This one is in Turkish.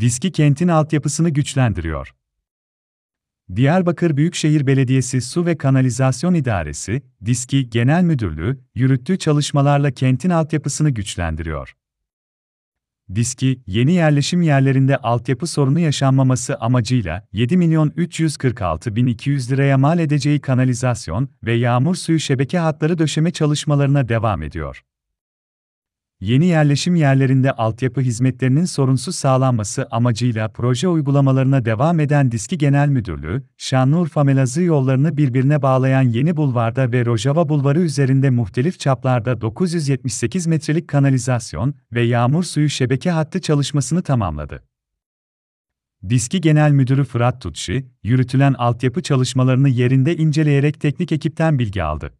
Diski kentin altyapısını güçlendiriyor. Diyarbakır Büyükşehir Belediyesi Su ve Kanalizasyon İdaresi, Diski Genel Müdürlüğü, yürüttüğü çalışmalarla kentin altyapısını güçlendiriyor. Diski, yeni yerleşim yerlerinde altyapı sorunu yaşanmaması amacıyla 7 milyon 346 bin 200 liraya mal edeceği kanalizasyon ve yağmur suyu şebeke hatları döşeme çalışmalarına devam ediyor. Yeni yerleşim yerlerinde altyapı hizmetlerinin sorunsuz sağlanması amacıyla proje uygulamalarına devam eden Diski Genel Müdürlüğü, Şanlıurfa Melazı yollarını birbirine bağlayan Yeni Bulvar'da ve Rojava Bulvarı üzerinde muhtelif çaplarda 978 metrelik kanalizasyon ve yağmur suyu şebeke hattı çalışmasını tamamladı. Diski Genel Müdürü Fırat Tutşi, yürütülen altyapı çalışmalarını yerinde inceleyerek teknik ekipten bilgi aldı.